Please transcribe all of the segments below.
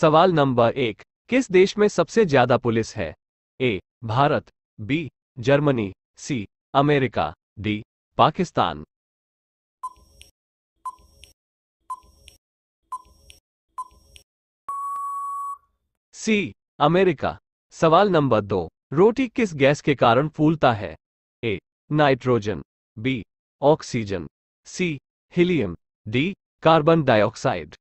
सवाल नंबर एक किस देश में सबसे ज्यादा पुलिस है A Bharat B Germany C America D Pakistan C America सवाल नंबर दो रोटी किस गैस के कारण फूलता है A nitrogen B oxygen C helium D carbon dioxide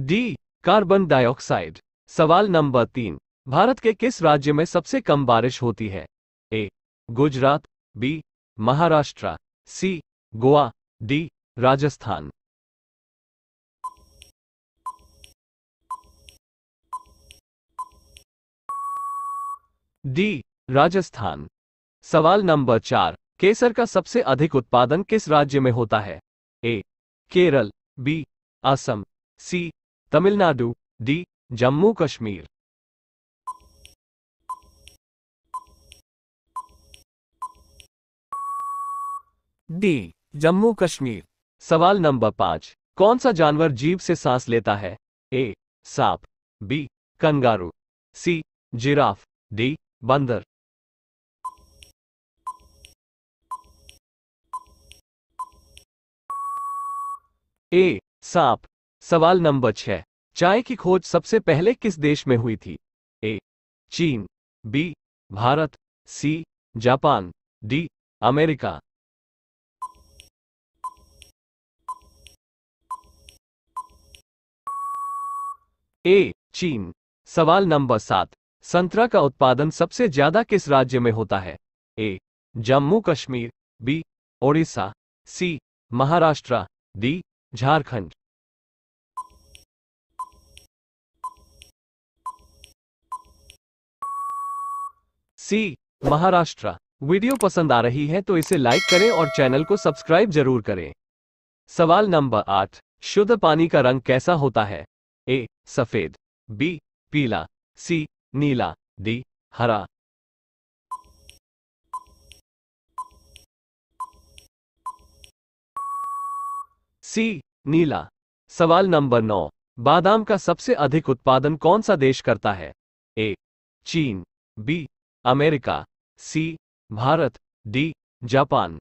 D carbon dioxide सवाल नंबर तीन भारत के किस राज्य में सबसे कम बारिश होती है A Gujarat B Maharashtra C Goa D Rajasthan D Rajasthan सवाल नंबर चार केसर का सबसे अधिक उत्पादन किस राज्य में होता है A Kerala B Assam C Tamil Nadu D Jammu Kashmir D Jammu Kashmir सवाल नंबर पांच कौन सा जानवर जीव से सांस लेता है ए सांप B kangaroo C giraffe D बंदर ए सांप सवाल नंबर छह चाय की खोज सबसे पहले किस देश में हुई थी ए चीन B Bharat C Japan D America A चीन सवाल नंबर सात संतरा का उत्पादन सबसे ज्यादा किस राज्य में होता है A Jammu Kashmir B Odisha C Maharashtra D Jharkhand C Maharashtra video पसंद आ रही है तो इसे लाइक करें और चैनल को सब्सक्राइब जरूर करें सवाल नंबर आठ शुद्ध पानी का रंग कैसा होता है ए सफेद बी पीला सी नीला डी हरा सी नीला सवाल नंबर नौ बादाम का सबसे अधिक उत्पादन कौन सा देश करता है ए चीन B America C Bharat D Japan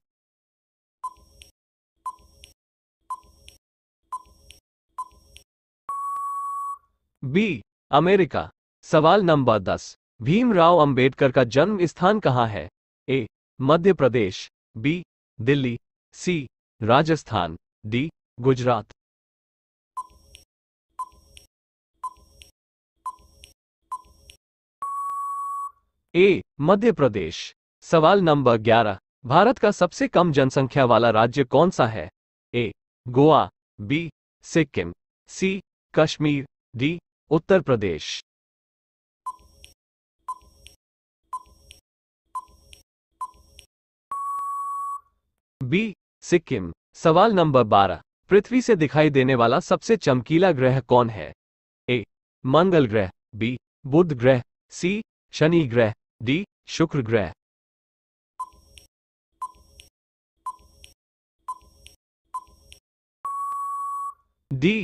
B America सवाल नंबर दस भीमराव अंबेडकर का जन्म स्थान कहाँ है A Madhya Pradesh B Delhi C Rajasthan D Gujarat A Madhya Pradesh सवाल नंबर 11 भारत का सबसे कम जनसंख्या वाला राज्य कौन सा है A Goa B Sikkim C Kashmir D Uttar Pradesh B Sikkim सवाल नंबर 12 पृथ्वी से दिखाई देने वाला सबसे चमकीला ग्रह कौन है ए मंगल ग्रह बी बुध ग्रह सी शनि ग्रह डी शुक्र ग्रह डी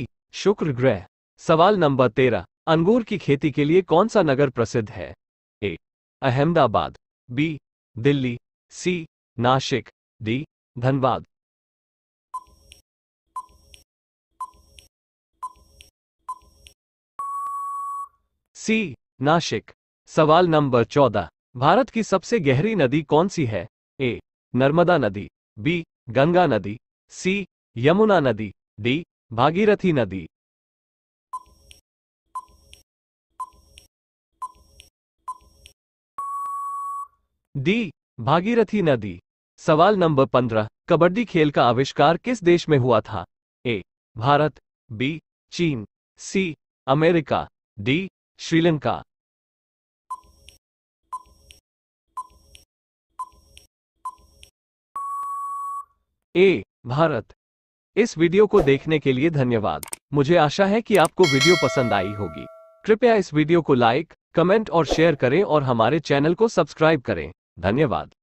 शुक्र ग्रह सवाल नंबर तेरह अंगूर की खेती के लिए कौन सा नगर प्रसिद्ध है A Ahmedabad B Delhi C Nashik D Dhanbad C Nashik सवाल नंबर चौदह भारत की सबसे गहरी नदी कौन सी है ए नर्मदा नदी बी गंगा नदी सी यमुना नदी डी भागीरथी नदी डी भागीरथी नदी सवाल नंबर पंद्रह कबड्डी खेल का आविष्कार किस देश में हुआ था ए भारत बी चीन C America D Sri Lanka A Bharat इस वीडियो को देखने के लिए धन्यवाद मुझे आशा है कि आपको वीडियो पसंद आई होगी कृपया इस वीडियो को लाइक कमेंट और शेयर करें और हमारे चैनल को सब्सक्राइब करें धन्यवाद